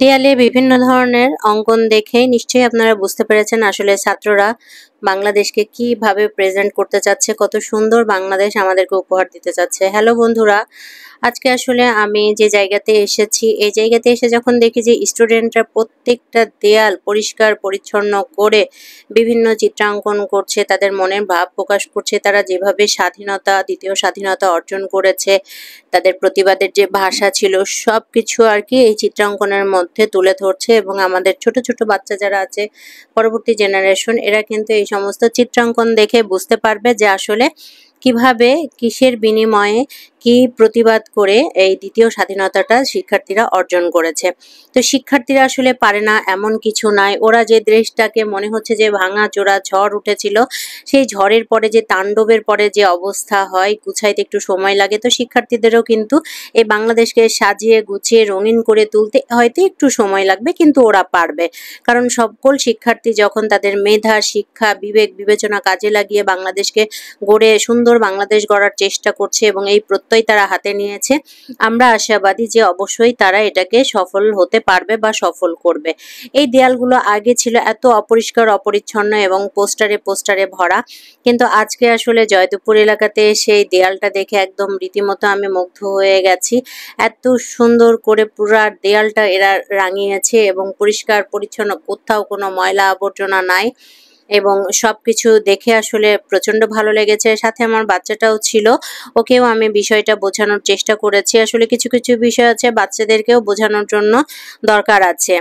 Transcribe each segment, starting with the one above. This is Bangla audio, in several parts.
দেয়ালে বিভিন্ন ধরনের অঙ্কন দেখে নিশ্চয়ই আপনারা বুঝতে পেরেছেন আসলে ছাত্ররা বাংলাদেশকে কিভাবে প্রেজেন্ট করতে চাচ্ছে কত সুন্দর বাংলাদেশ আমাদেরকে উপহার দিতে চাচ্ছে হ্যালো বন্ধুরা আজকে আসলে আমি যে জায়গাতে এসেছি এই জায়গাতে এসে যখন দেখি যে স্টুডেন্টরা প্রত্যেকটা দেয়াল পরিষ্কার পরিচ্ছন্ন করে বিভিন্ন চিত্রাঙ্কন করছে তাদের মনের ভাব প্রকাশ করছে তারা যেভাবে স্বাধীনতা দ্বিতীয় স্বাধীনতা অর্জন করেছে তাদের প্রতিবাদের যে ভাষা ছিল সব কিছু আর কি এই চিত্রাঙ্কনের মধ্যে তুলে ধরছে এবং আমাদের ছোট ছোট বাচ্চা যারা আছে পরবর্তী জেনারেশন এরা কিন্তু এই সমস্ত চিত্রাঙ্কন দেখে বুঝতে পারবে যে আসলে কিভাবে কিসের বিনিময়ে কি প্রতিবাদ করে এই দ্বিতীয় স্বাধীনতাটা শিক্ষার্থীরা অর্জন করেছে তো শিক্ষার্থীরা আসলে পারে না এমন কিছু নাই ওরা যে দেশটাকে মনে হচ্ছে যে ভাঙা চোরা ঝড় উঠেছিল সেই ঝড়ের পরে যে তাণ্ডবের পরে যে অবস্থা হয় গুছাইতে একটু সময় লাগে তো শিক্ষার্থীদেরও কিন্তু এই বাংলাদেশকে সাজিয়ে গুছিয়ে রঙিন করে তুলতে হয়তো একটু সময় লাগবে কিন্তু ওরা পারবে কারণ সকল শিক্ষার্থী যখন তাদের মেধা শিক্ষা বিবেক বিবেচনা কাজে লাগিয়ে বাংলাদেশকে গড়ে সুন্দর সুন্দর বাংলাদেশ গড়ার চেষ্টা করছে এবং এই প্রত্যয় তারা হাতে নিয়েছে আমরা আশাবাদী যে অবশ্যই তারা এটাকে সফল হতে পারবে বা সফল করবে এই দেয়ালগুলো আগে ছিল এত অপরিষ্কার অপরিচ্ছন্ন এবং পোস্টারে পোস্টারে ভরা কিন্তু আজকে আসলে জয়দেবপুর এলাকাতে সেই দেয়ালটা দেখে একদম রীতিমতো আমি মুগ্ধ হয়ে গেছি এত সুন্দর করে পুরা দেয়ালটা এরা রাঙিয়েছে এবং পরিষ্কার পরিচ্ছন্ন কোথাও কোনো ময়লা আবর্জনা নাই এবং সব কিছু দেখে আসলে প্রচণ্ড ভালো লেগেছে সাথে আমার বাচ্চাটাও ছিল ওকেও আমি বিষয়টা বোঝানোর চেষ্টা করেছি আসলে কিছু কিছু বিষয় আছে বাচ্চাদেরকেও বোঝানোর জন্য দরকার আছে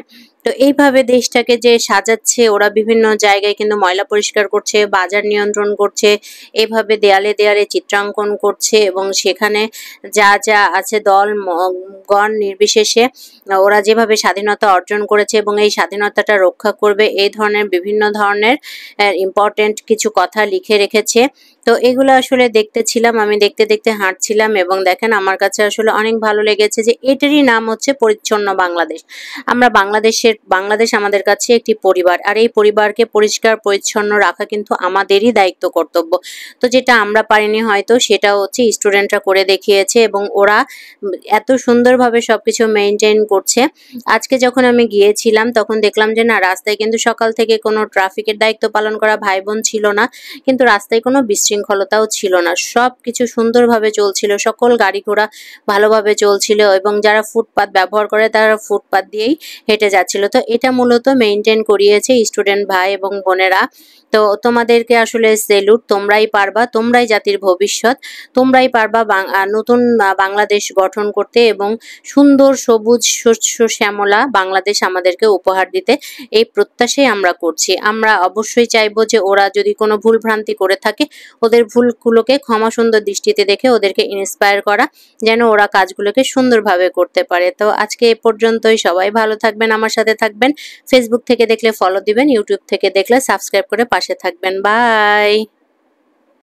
তো এইভাবে দেশটাকে যে সাজাচ্ছে ওরা বিভিন্ন জায়গায় কিন্তু ময়লা পরিষ্কার করছে বাজার নিয়ন্ত্রণ করছে এভাবে দেয়ালে দেয়ালে চিত্রাঙ্কন করছে এবং সেখানে যা যা আছে দল গণ নির্বিশেষে ওরা যেভাবে স্বাধীনতা অর্জন করেছে এবং এই স্বাধীনতাটা রক্ষা করবে এই ধরনের বিভিন্ন ধরনের ইম্পর্টেন্ট কিছু কথা লিখে রেখেছে তো এগুলো আসলে দেখতেছিলাম আমি দেখতে দেখতে হাঁটছিলাম এবং দেখেন আমার কাছে আসলে অনেক ভালো লেগেছে যে এটারই নাম হচ্ছে পরিচ্ছন্ন বাংলাদেশ আমরা বাংলাদেশে দেশের বাংলাদেশ আমাদের কাছে একটি পরিবার আর এই পরিবারকে পরিষ্কার পরিচ্ছন্ন রাখা কিন্তু আমাদেরই দায়িত্ব কর্তব্য তো যেটা আমরা পারিনি হয়তো সেটা হচ্ছে স্টুডেন্টরা করে দেখিয়েছে এবং ওরা এত সুন্দরভাবে সব কিছু মেনটেন করছে আজকে যখন আমি গিয়েছিলাম তখন দেখলাম যে না রাস্তায় কিন্তু সকাল থেকে কোনো ট্রাফিকের দায়িত্ব পালন করা ভাই বোন ছিল না কিন্তু রাস্তায় কোনো বিশৃঙ্খলতাও ছিল না সব কিছু সুন্দরভাবে চলছিল সকল গাড়ি ঘোড়া ভালোভাবে চলছিল এবং যারা ফুটপাত ব্যবহার করে তারা ফুটপাত দিয়েই হেঁটে যাচ্ছিল হয়েছিল তো এটা মূলত মেনটেন করিয়েছে স্টুডেন্ট ভাই এবং বোনেরা তো তোমাদেরকে আসলে সেলুট তোমরাই পারবা তোমরাই জাতির ভবিষ্যৎ তোমরাই পারবা নতুন বাংলাদেশ গঠন করতে এবং সুন্দর সবুজ স্বচ্ছ শ্যামলা বাংলাদেশ আমাদেরকে উপহার দিতে এই প্রত্যাশাই আমরা করছি আমরা অবশ্যই চাইব যে ওরা যদি কোনো ভুল ভ্রান্তি করে থাকে ওদের ভুলগুলোকে ক্ষমা সুন্দর দৃষ্টিতে দেখে ওদেরকে ইন্সপায়ার করা যেন ওরা কাজগুলোকে সুন্দরভাবে করতে পারে তো আজকে এ পর্যন্তই সবাই ভালো থাকবেন আমার সাথে সাথে থাকবেন ফেসবুক থেকে দেখলে ফলো দিবেন ইউটিউব থেকে দেখলে সাবস্ক্রাইব করে পাশে থাকবেন বাই